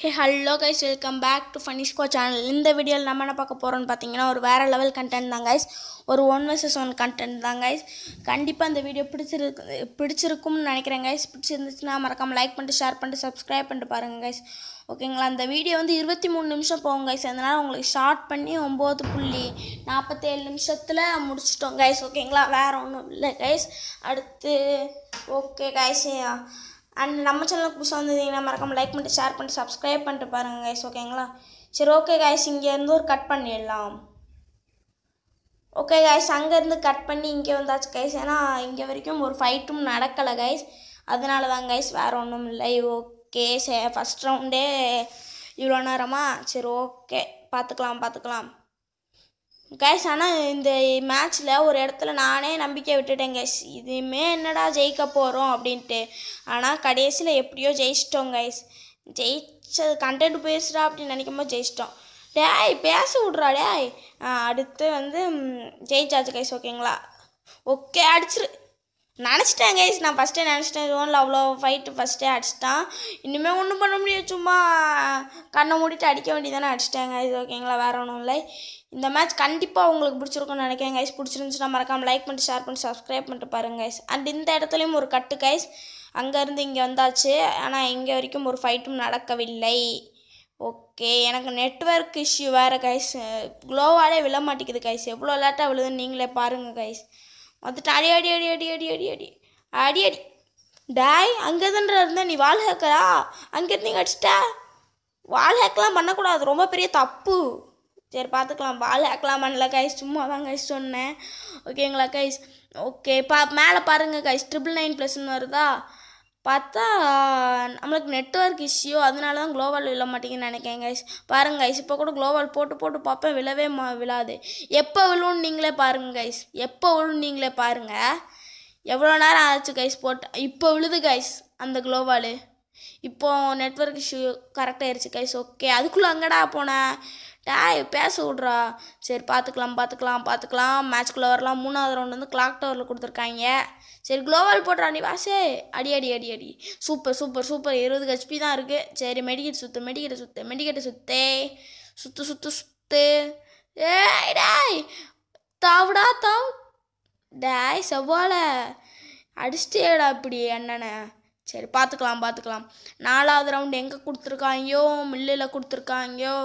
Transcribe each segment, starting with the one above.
hey hello guys welcome back to ஃபனிஷ்கோ channel இந்த வீடியோவில் நம்ம என்ன பார்க்க போகிறோன்னு பார்த்தீங்கன்னா ஒரு வேறு லெவல் கண்டென்ட் தான் கைஸ் ஒரு ஒன் வர்சஸ் ஒன் கண்டென்ட் தான் கைஸ் கண்டிப்பாக அந்த வீடியோ பிடிச்சிருக்கு பிடிச்சிருக்கும்னு நினைக்கிறேன் கைஸ் பிடிச்சிருந்துச்சுன்னா மறக்காமல் லைக் பண்ணிட்டு ஷேர் பண்ணிட்டு சப்ஸ்கிரைப் பண்ணிட்டு பாருங்கள் கைஸ் ஓகேங்களா அந்த வீடியோ வந்து இருபத்தி மூணு நிமிஷம் போகும் கைஸ் அதனால் உங்களுக்கு ஷார்ட் பண்ணி ஒம்பது புள்ளி நாற்பத்தேழு நிமிஷத்தில் முடிச்சிட்டோம் கைஸ் ஓகேங்களா வேறு ஒன்றும் இல்லை கைஸ் அடுத்து ஓகே கைஸ் அண்ட் நம்ம சேனலுக்கு புதுசாக வந்துருந்தீங்கன்னா மறக்காமல் லைக் பண்ணிட்டு ஷேர் பண்ணிட்டு சப்ஸ்கிரைப் பண்ணிட்டு பாருங்கள் கைஸ் ஓகேங்களா சரி ஓகே கைஸ் இங்கேருந்து ஒரு கட் பண்ணிடலாம் ஓகே கைஸ் அங்கேருந்து கட் பண்ணி இங்கே வந்தாச்சு கைஸ் ஏன்னா இங்கே வரைக்கும் ஒரு ஃபைட்டும் நடக்கலை கைஸ் அதனால தான் கைஸ் வேறு ஒன்றும் இல்லை ஓகே சே ஃபஸ்ட் ரவுண்டே இவ்வளோ நேரமா சரி ஓகே பார்த்துக்கலாம் பார்த்துக்கலாம் கைஸ் ஆனால் இந்த மேட்ச்சில் ஒரு இடத்துல நானே நம்பிக்கை விட்டுட்டேன் கைஸ் இதுவுமே என்னடா ஜெயிக்க போகிறோம் அப்படின்ட்டு ஆனால் கடைசியில் எப்படியோ ஜெயிச்சிட்டோம் கைஸ் ஜெயிச்சது கண்டென்ட் பேசுகிறா அப்படின்னு நினைக்கும் போது ஜெயிச்சிட்டோம் டேய் பேச விட்றா டேய் அடுத்து வந்து ஜெயிச்சாச்சு கைஸ் ஓகேங்களா ஓகே அடிச்சிரு நினச்சிட்டேன் கைஸ் நான் ஃபஸ்ட்டே நினச்சிட்டேன் ஜோனில் அவ்வளோ ஃபைட்டு ஃபஸ்ட்டே அடிச்சிட்டான் இனிமேல் ஒன்றும் பண்ண முடியாது சும்மா கண்ணை மூடிட்டு அடிக்க வேண்டியதானே அடிச்சிட்டேன் கைஸ் ஓகேங்களா வேறு ஒன்றும் இல்லை இந்த மேட்ச் கண்டிப்பாக உங்களுக்கு பிடிச்சிருக்கும்னு நினைக்கிறேன் கைஸ் பிடிச்சிருந்துச்சுன்னா மறக்காமல் லைக் பண்ணி ஷேர் பண்ணி சப்ஸ்கிரைப் பண்ணிட்டு பாருங்கள் கைஸ் அண்ட் இந்த இடத்துலையும் ஒரு கட்டு கைஸ் அங்கேருந்து இங்கே வந்தாச்சு ஆனால் இங்கே வரைக்கும் ஒரு ஃபைட்டும் நடக்கவில்லை ஓகே எனக்கு நெட்ஒர்க் இஷ்யூ வேறு கைஸ் க்ளோவாலே விழ மாட்டேங்குது கைஸ் எவ்வளோ லேட்டாக விழுதுன்னு நீங்களே பாருங்கள் கைஸ் வந்துட்டு அடி அடி அடி அடி அடி அடி அடி அடி அடி டாய் அங்கே இருந்தேன் இருந்தால் நீ வால் ஹேக்கரா அங்கேருந்து நீங்கள் அடிச்சிட்டா வால் ஹேக்கெலாம் பண்ணக்கூடாது ரொம்ப பெரிய தப்பு சரி பார்த்துக்கலாம் பால் ஆக்கலாமான்ல கைஸ் சும்மா தான் கைஸ் சொன்னேன் ஓகேங்களா கைஸ் ஓகே பா மேலே பாருங்கள் கைஸ் ட்ரிபிள் நைன் ப்ளஸ்ன்னு வருதா பார்த்தா நம்மளுக்கு நெட்ஒர்க் இஷ்யூ அதனால தான் குளோவால் விழ மாட்டேங்குன்னு நினைக்கேன் கைஸ் பாருங்கள் கைஸ் இப்போ கூட குளோவால் போட்டு போட்டு பார்ப்பேன் விழவே மா விழாது எப்போ விழுன்னு நீங்களே பாருங்கள் கைஸ் எப்போ விழுன்னு நீங்களே பாருங்கள் எவ்வளோ நேரம் ஆச்சு கைஸ் போட்டு இப்போ விழுது கைஸ் அந்த குளோவால் இப்போது நெட்ஒர்க் இஷ்யூ கரெக்டாகிடுச்சு கைஸ் ஓகே அதுக்குள்ளே அங்கடா போனேன் டேய் பேச விட்றா சரி பார்த்துக்கலாம் பார்த்துக்கலாம் பார்த்துக்கலாம் மேட்ச்குள்ளே வரலாம் மூணாவது ரவுண்ட் வந்து கிளாக் டவரில் கொடுத்துருக்காங்க சரி குளோவால் போடுறா நீ வாசே அடி அடி அடி அடி சூப்பர் சூப்பர் சூப்பர் இருபது ஹெச்பி தான் இருக்குது சரி மெடிக்கெட் சுற்று மெடிக்கெட்டை சுத்து மெடிக்கெட்டை சுத்தே சுற்று சுற்று சுற்று ஏய் டாய் தாவுடா தாவு டேய் செவ்வாழ அடிச்சிட்டேடா இப்படி அண்ணனை சரி பார்த்துக்கலாம் பார்த்துக்கலாம் நாலாவது ரவுண்டு எங்கே கொடுத்துருக்காங்கயோ மில்லில் கொடுத்துருக்காங்கயோ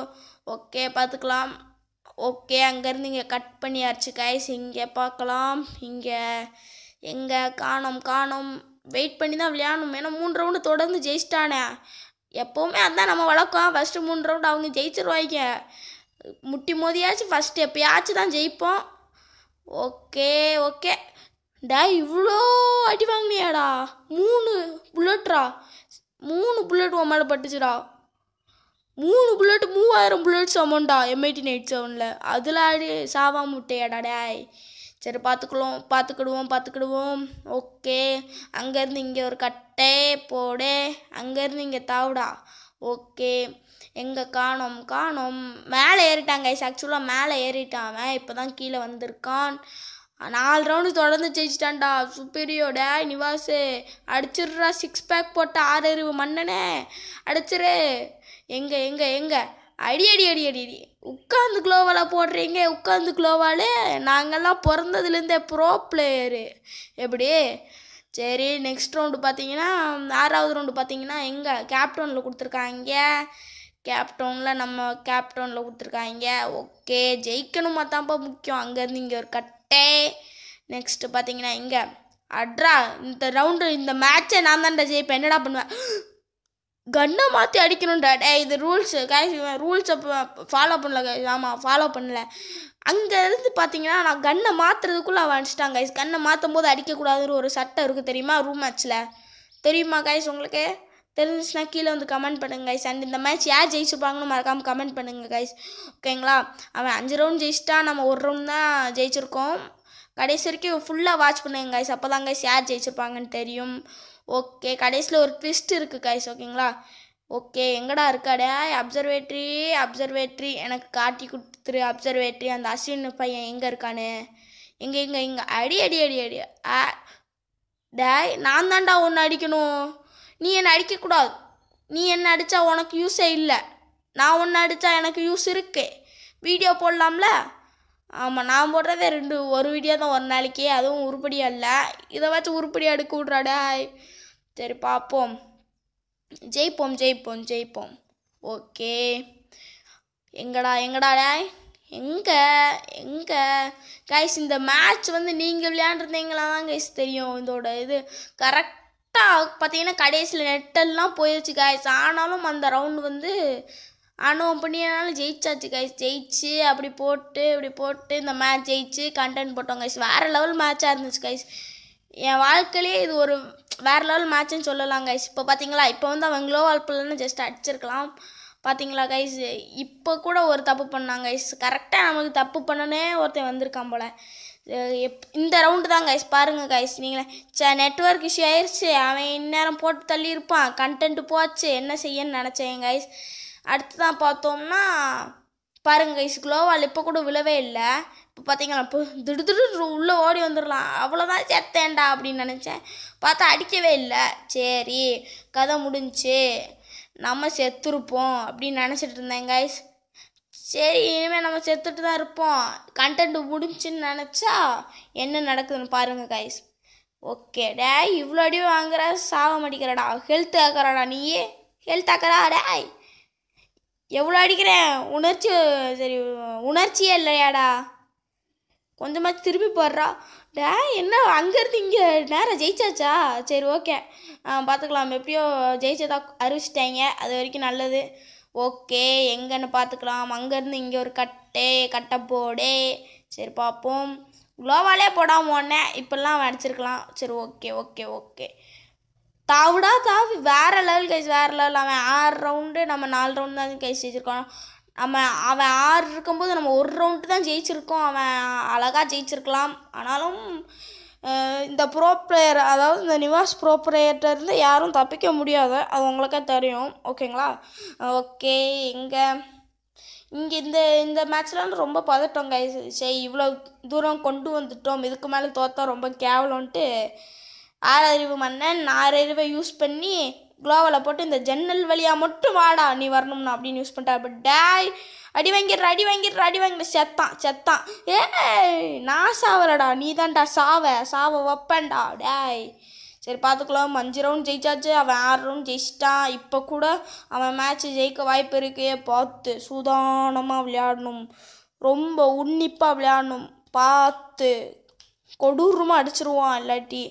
ஓகே பார்த்துக்கலாம் ஓகே அங்கேருந்து இங்கே கட் பண்ணியாச்சு கைஸ் இங்கே பார்க்கலாம் இங்கே எங்கே காணோம் காணோம் வெயிட் பண்ணி தான் விளையாடணும் ஏன்னா மூணு ரவுண்டு தொடர்ந்து ஜெயிச்சிட்டானே எப்போவுமே அதுதான் நம்ம வழக்கம் ஃபஸ்ட்டு மூணு ரவுண்டு அவங்க ஜெயிச்சிருவாங்க முட்டி மோதியாச்சும் ஃபஸ்ட்டு எப்போயாச்சும் தான் ஜெயிப்போம் ஓகே ஓகே டா இவ்வளோ அடி வாங்கினியாடா மூணு புல்லட்ரா மூணு புல்லட் உன் மேலே பட்டுச்சுடா மூணு புல்லட் மூவாயிரம் புல்லட்ஸ் அமௌண்டா எம்ஐடி நைட் செவனில் அதில் ஆடி சாவா முட்டையாடா டேய் சரி பார்த்துக்கலாம் பார்த்துக்கிடுவோம் பார்த்துக்கிடுவோம் ஓகே அங்கேருந்து இங்கே ஒரு கட்டை போடு அங்கேருந்து இங்கே தாவுடா ஓகே எங்கே காணோம் காணோம் மேலே ஏறிட்டாங்க ஆக்சுவலாக மேலே ஏறிட்டான் இப்போ தான் கீழே வந்திருக்கான் நாலு ரவுண்டு தொடர்ந்து ஜெயிச்சிட்டான்டா டே நிவாசு அடிச்சிடுறா சிக்ஸ் பேக் போட்ட ஆறறிவு மன்னனே அடிச்சிரு எங்கே எங்கே எங்கே அடி அடி அடி அடி அடி உட்காந்து குளோவால போடுறீங்க உட்காந்து குளோவாலே நாங்கள்லாம் பிறந்ததுலேருந்தே ப்ரோ பிளேயரு எப்படி சரி நெக்ஸ்ட் ரவுண்டு பார்த்தீங்கன்னா ஆறாவது ரவுண்டு பார்த்தீங்கன்னா எங்கே கேப்டவுனில் கொடுத்துருக்காங்க கேப்டவுனில் நம்ம கேப்டவுனில் கொடுத்துருக்காங்க ஓகே ஜெயிக்கணுமா தான்ப்பா முக்கியம் அங்கேருந்து இங்கே ஒரு கட் டே நெக்ஸ்ட்டு பார்த்தீங்கன்னா இங்கே அட்ரா இந்த ரவுண்டு இந்த மேட்ச்சை நான் தான் ஜெயிப்பேன் என்னடா பண்ணுவேன் கன்னை மாற்றி அடிக்கணும்டா டே இது ரூல்ஸு கைஸ் ரூல்ஸை ஃபாலோ பண்ணல கைஸ் ஆமாம் ஃபாலோ பண்ணல அங்கே இருந்து பார்த்தீங்கன்னா நான் கன்னை மாற்றுறதுக்குள்ளே அவன் அனுப்பிச்சிட்டாங்க கைஸ் கண்ணை மாற்றும் போது அடிக்கக்கூடாதுன்னு ஒரு சட்டம் இருக்குது தெரியுமா ரூம் மேட்ச்சில் தெரியுமா கைஸ் உங்களுக்கு தெரிஞ்சிச்சுன்னா கீழே வந்து கமெண்ட் பண்ணுங்கள் கைஸ் அண்ட் இந்த மேட்ச் யார் ஜெயிச்சுப்பாங்கன்னு மறக்காமல் கமெண்ட் பண்ணுங்கள் கைஸ் ஓகேங்களா அவன் அஞ்சு ரவுண்ட் ஜெயிச்சிட்டா நம்ம ஒரு ரவுண்ட் தான் ஜெயிச்சிருக்கோம் கடைசி வரைக்கும் ஃபுல்லாக வாட்ச் பண்ணுங்க கைஸ் அப்போ தான் கைஸ் யார் ஜெயிச்சிருப்பாங்கன்னு தெரியும் ஓகே கடைசியில் ஒரு ட்விஸ்ட் இருக்குது கைஸ் ஓகேங்களா ஓகே எங்கடா இருக்காடா அப்சர்வேட்ரி அப்சர்வேட்ரி எனக்கு காட்டி கொடுத்துரு அப்சர்வேட்ரி அந்த அஸ்வின் பையன் எங்கே இருக்கானு எங்கே எங்கே இங்கே அடி அடி அடி அடி டே நான் தான்டா ஒன்று அடிக்கணும் நீ என்னை அடிக்கக்கூடாது நீ என்னை அடித்தா உனக்கு யூஸே இல்லை நான் ஒன்று அடித்தா எனக்கு யூஸ் இருக்கு வீடியோ போடலாம்ல ஆமாம் நான் போடுறதே ரெண்டு ஒரு வீடியோ தான் ஒரு நாளைக்கு அதுவும் உருப்படியாக இல்லை இதை வச்சு உருப்படியாக எடுக்க விட்றாடா சரி பார்ப்போம் ஜெயிப்போம் ஜெயிப்போம் ஜெயிப்போம் ஓகே எங்கடா எங்கடா டாய் எங்கே எங்கே கைஸ் இந்த மேட்ச் வந்து நீங்கள் விளையாண்டுருந்தீங்களா தான் கைஸ் தெரியும் இதோட இது கரெக்ட் கரெக்டாக பார்த்தீங்கன்னா கடைசியில் நெட்டெல்லாம் போயிடுச்சு காய்ஸ் ஆனாலும் அந்த ரவுண்டு வந்து ஆனால் பண்ணினாலும் ஜெயிச்சாச்சு கைஸ் ஜெயிச்சு அப்படி போட்டு இப்படி போட்டு இந்த மேட்ச் ஜெயிச்சு கண்டென்ட் போட்டோம் கைஸ் வேறு லெவல் மேட்ச்சாக இருந்துச்சு கைஸ் என் வாழ்க்கையிலேயே இது ஒரு வேறு லெவல் மேட்ச்னு சொல்லலாம் கைஸ் இப்போ பார்த்தீங்களா இப்போ வந்து அவன் க்ளோ வால்பிள்னு ஜஸ்ட் அடிச்சிருக்கலாம் பார்த்தீங்களா கைஸ் இப்போ கூட ஒரு தப்பு பண்ணாங்க கைஸ் கரெக்டாக நமக்கு தப்பு பண்ணனே ஒருத்தன் வந்திருக்கான் போல் எப் இந்த ரவுண்டு தான் கைஸ் பாருங்கள் கைஸ் நீங்களே சே நெட்ஒர்க் இஷ்யூ ஆயிடுச்சு அவன் இந்நேரம் போட்டு தள்ளியிருப்பான் இருப்பான் கண்டென்ட் போச்சு என்ன செய்யன்னு நினச்சேன் கைஸ் அடுத்து தான் பார்த்தோம்னா பாருங்கள் கைஸ் க்ளோவால் இப்போ கூட விழவே இல்லை இப்போ பார்த்தீங்களா இப்போ திடுதிடு உள்ளே ஓடி வந்துடலாம் அவ்வளோதான் சேர்த்தேன்டா அப்படின்னு நினச்சேன் பார்த்தா அடிக்கவே இல்லை சரி கதை முடிஞ்சு நம்ம செத்துருப்போம் அப்படின்னு நினச்சிட்டு இருந்தேன் கைஸ் சரி இனிமேல் நம்ம செத்துட்டு தான் இருப்போம் கண்டென்ட் முடிஞ்சுன்னு நினச்சா என்ன நடக்குதுன்னு பாருங்கள் கைஸ் ஓகே டே இவ்வளோ அடி வாங்குற சாகம் அடிக்கிறடா ஹெல்த் ஆக்கிறாடா நீயே ஹெல்த் ஆக்கிறா டேய் எவ்வளோ அடிக்கிறேன் உணர்ச்சி சரி உணர்ச்சியே இல்லையாடா கொஞ்சமாக திரும்பி போடுறா டே என்ன அங்கேருந்து இங்கே நேரம் ஜெயிச்சாச்சா சரி ஓகே பார்த்துக்கலாம் எப்படியோ ஜெயிச்சதா அறிவிச்சிட்டாங்க அது வரைக்கும் நல்லது ஓகே எங்கன்னு பார்த்துக்கலாம் அங்கேருந்து இங்கே ஒரு கட்டே கட்டை போடே சரி பார்ப்போம் குளோவாலே போடாமல் உடனே இப்பெல்லாம் அடிச்சிருக்கலாம் சரி ஓகே ஓகே ஓகே தாவிடா தாவி வேறு லெவல் கைஸ் வேறு லெவல் அவன் ஆறு ரவுண்டு நம்ம நாலு ரவுண்டு தான் கைஸ் ஜெயிச்சிருக்கோம் நம்ம அவன் ஆறு இருக்கும்போது நம்ம ஒரு ரவுண்டு தான் ஜெயிச்சிருக்கோம் அவன் அழகாக ஜெயிச்சிருக்கலாம் ஆனாலும் இந்த ப்ரோப்ரேயர் அதாவது இந்த நிவாஸ் ப்ரோ யாரும் தப்பிக்க முடியாது அது உங்களுக்கே தெரியும் ஓகேங்களா ஓகே இங்கே இங்கே இந்த இந்த மேட்ச்லாம் ரொம்ப பதட்டம் கை சரி இவ்வளோ தூரம் கொண்டு வந்துட்டோம் இதுக்கு மேலே தோற்றா ரொம்ப கேவலம்ன்ட்டு ஆறறிவு மன்னன் ஆறறிவை யூஸ் பண்ணி குளோவில் போட்டு இந்த ஜன்னல் வழியாக மட்டும் வாடா நீ வரணும்னா அப்படின்னு யூஸ் பண்ணிட்டா அப்போ டேய் அடி வாங்கிடுற அடி வாங்கிடுற அடி வாங்கிடு செத்தான் செத்தான் ஏ நான் சாவரடா நீ தான்டா சாவ சாவ வைப்பேன்டா டேய் சரி பார்த்துக்கலாம் அஞ்சு ரவுண்ட் ஜெயிச்சாச்சு அவன் ஆறு ரவுண்ட் ஜெயிச்சிட்டான் இப்போ கூட அவன் மேட்ச்சு ஜெயிக்க வாய்ப்பு இருக்கே பார்த்து சூதானமாக விளையாடணும் ரொம்ப உன்னிப்பாக விளையாடணும் பார்த்து கொடூரமாக அடிச்சிருவான் இல்லாட்டி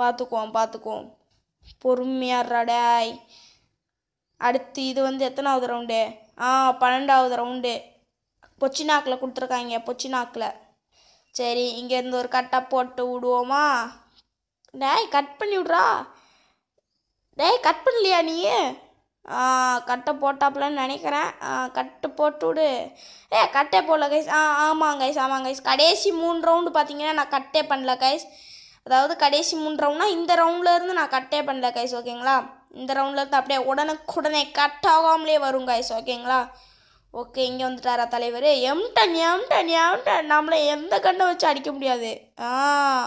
பார்த்துக்குவோம் பார்த்துக்குவோம் பொறுமையாடுறாடாய் அடுத்து இது வந்து எத்தனாவது ரவுண்டு ஆ பன்னெண்டாவது ரவுண்டு பொச்சினாக்கில் கொடுத்துருக்காங்க பொச்சினாக்கில் சரி இங்கேருந்து ஒரு கட்டை போட்டு விடுவோமா டேய் கட் பண்ணி விட்றா டேய் கட் பண்ணலையா நீ கட்டை போட்டாப்புலன்னு நினைக்கிறேன் ஆ கட்டு போட்டு விடு ஏ கட்டே போடல கைஸ் ஆ ஆமாம் கைஸ் ஆமாம் கைஸ் கடைசி மூணு ரவுண்டு பார்த்தீங்கன்னா நான் கட்டே பண்ணல கைஸ் அதாவது கடைசி மூணு ரவுண்ட்னா இந்த ரவுண்ட்லேருந்து நான் கட்டே பண்ணல கைஸ் ஓகேங்களா இந்த ரவுண்டில் இருந்து அப்படியே உடனுக்குடனே கட் ஆகாமலே வரும் காய்ஸ் ஓகேங்களா ஓகே இங்கே வந்துட்டாரா தலைவர் எம்டன் எம்டன் எம்டன் நம்மளை எந்த கண்ணை வச்சு அடிக்க முடியாது ஆ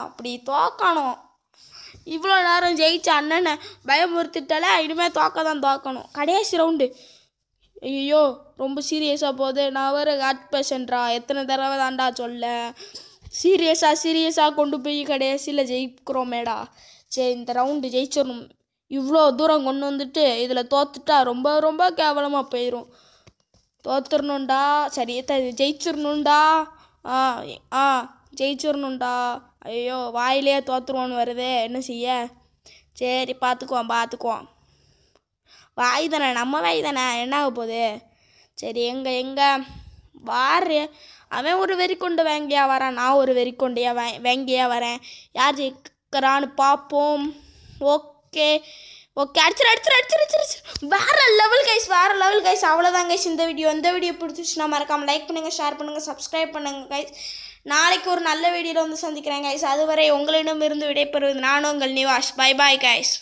அப்படி தோக்கணும் இவ்வளோ நேரம் ஜெயிச்ச அண்ணனை பயமுறுத்திட்டாலே இனிமேல் தோக்க தான் தோக்கணும் கடைசி ரவுண்டு ஐயோ ரொம்ப சீரியஸாக போகுது நான் ஒரு ஹார்ட் பேஷண்ட்ரா எத்தனை தடவை தாண்டா சொல்ல சீரியஸாக சீரியஸாக கொண்டு போய் கடைசியில் ஜெயிக்கிறோமேடா சரி இந்த ரவுண்டு ஜெயிச்சிடணும் இவ்வளோ தூரம் கொண்டு வந்துட்டு இதில் தோத்துட்டா ரொம்ப ரொம்ப கேவலமாக போயிடும் தோத்துடணுண்டா சரி த ஜெயிச்சிடணுண்டா ஆ ஆ ஜெயிச்சிடணுண்டா ஐயோ வாயிலே தோத்துருவோன்னு வருதே என்ன செய்ய சரி பார்த்துக்குவோம் பார்த்துக்குவோம் வாய் தானே நம்ம வாய் தானே என்ன ஆக போகுது சரி எங்கே எங்கே வாரு அவன் ஒரு வெறி கொண்டு வாங்கியா வரான் நான் ஒரு வெறி கொண்டு வே வாங்கியா வரேன் யார் ஜெயிக்கிறான்னு பார்ப்போம் ஓகே ஓகே ஓகே அடிச்சிரு அடிச்சிரு அடிச்சிரு அடிச்சிருச்சு வேற லெவல் கைஸ் வேறு லெவல் கைஸ் அவ்வளோதான் கைஸ் இந்த வீடியோ இந்த வீடியோ பிடிச்சிச்சுன்னா மறக்காமல் லைக் பண்ணுங்கள் ஷேர் பண்ணுங்கள் சப்ஸ்கிரைப் பண்ணுங்க கைஸ் நாளைக்கு ஒரு நல்ல வீடியோவில் வந்து சந்திக்கிறேன் கைஸ் அதுவரை உங்களிடமிருந்து விடைபெறுவது நானும் உங்கள் நிவாஷ் பை பாய் கைஸ்